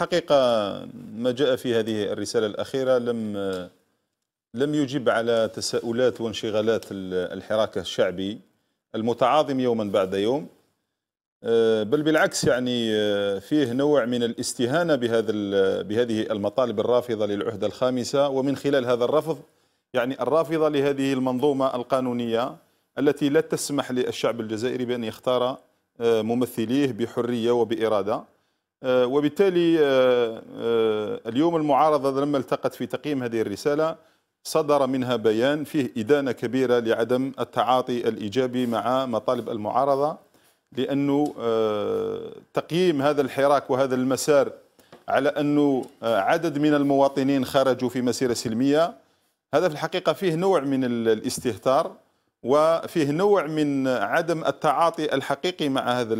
حقيقة ما جاء في هذه الرسالة الأخيرة لم لم يجب على تساؤلات وانشغالات الحراك الشعبي المتعاظم يوما بعد يوم آه، بل بالعكس يعني آه، فيه نوع من الاستهانة بهذا بهذه المطالب الرافضة للعهدة الخامسة ومن خلال هذا الرفض يعني الرافضة لهذه المنظومة القانونية التي لا تسمح للشعب الجزائري بأن يختار آه، ممثليه بحرية وبإرادة آه، وبالتالي آه، آه، اليوم المعارضة لما التقت في تقييم هذه الرسالة صدر منها بيان فيه إدانة كبيرة لعدم التعاطي الإيجابي مع مطالب المعارضة لأنه تقييم هذا الحراك وهذا المسار على أنه عدد من المواطنين خرجوا في مسيرة سلمية هذا في الحقيقة فيه نوع من الاستهتار وفيه نوع من عدم التعاطي الحقيقي مع هذا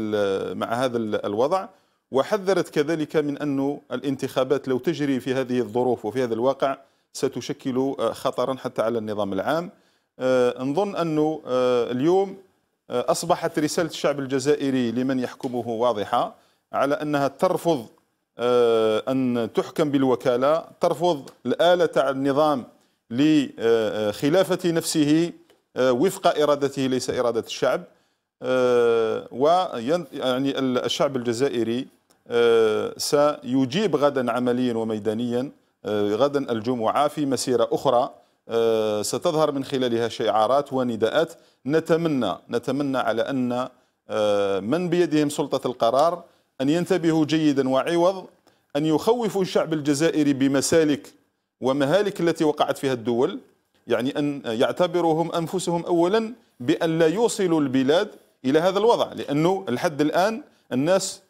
مع هذا الوضع وحذرت كذلك من أن الانتخابات لو تجري في هذه الظروف وفي هذا الواقع ستشكل آه، خطرا حتى على النظام العام آه، نظن أنه آه، اليوم أصبحت رسالة الشعب الجزائري لمن يحكمه واضحة على أنها ترفض أن تحكم بالوكالة ترفض الآلة تاع النظام لخلافة نفسه وفق إرادته ليس إرادة الشعب ويعني الشعب الجزائري آه، سيجيب غدا عمليا وميدانيا آه، غدا الجمعة في مسيرة أخرى آه، ستظهر من خلالها شعارات ونداءات نتمنى نتمنى على أن من بيدهم سلطة القرار أن ينتبهوا جيدا وعوض أن يخوفوا الشعب الجزائري بمسالك ومهالك التي وقعت فيها الدول يعني أن يعتبروهم أنفسهم أولا بأن لا يوصلوا البلاد إلى هذا الوضع لأنه الحد الآن الناس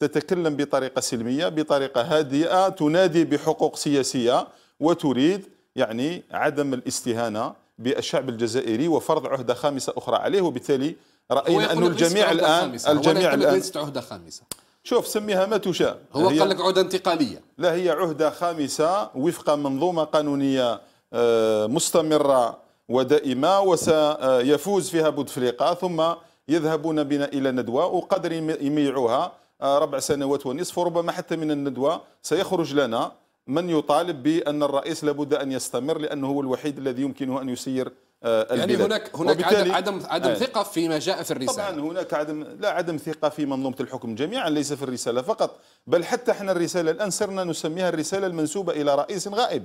تتكلم بطريقة سلمية بطريقة هادئة تنادي بحقوق سياسية وتريد يعني عدم الاستهانة بالشعب الجزائري وفرض عهدة خامسة أخرى عليه وبالتالي رأينا أن الجميع الآن الجميع الآن عهدة خامسة شوف سميها ما تشاء هو قال لك عهدة انتقالية لا هي عهدة خامسة وفق منظومة قانونية آه، مستمرة ودائمة وسيفوز فيها بوتفليقة ثم يذهبون بنا إلى ندوة وقدر يميعوها آه، ربع سنوات ونصف وربما حتى من الندوة سيخرج لنا من يطالب بأن الرئيس لابد أن يستمر لأنه هو الوحيد الذي يمكنه أن يسير البلد. آه، يعني هناك هناك عدم عدم, عدم آه. ثقه فيما جاء في الرساله طبعا هناك عدم لا عدم ثقه في منظومه الحكم جميعا ليس في الرساله فقط بل حتى احنا الرساله الان صرنا نسميها الرساله المنسوبه الى رئيس غائب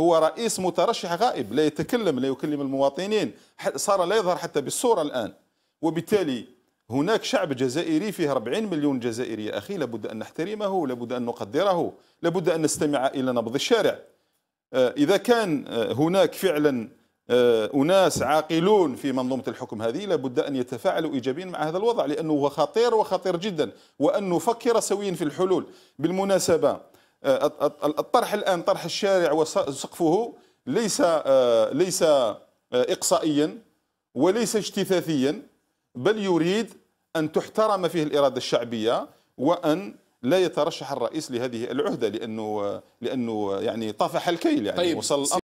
هو رئيس مترشح غائب لا يتكلم لا يكلم المواطنين صار لا يظهر حتى بالصوره الان وبالتالي هناك شعب جزائري فيه 40 مليون جزائري يا أخي لابد أن نحترمه لابد أن نقدره لابد أن نستمع إلى نبض الشارع آه، إذا كان آه، هناك فعلا آه، أناس عاقلون في منظومة الحكم هذه لابد أن يتفاعلوا إيجابيا مع هذا الوضع لأنه هو خطير وخطير جدا وأن نفكر سويا في الحلول بالمناسبة الطرح الآن طرح الشارع وسقفه ليس ليس إقصائيا وليس اجتثاثيا بل يريد أن تحترم فيه الإرادة الشعبية وأن لا يترشح الرئيس لهذه العهدة لأنه لأنه يعني طفح الكيل يعني طيب. وصل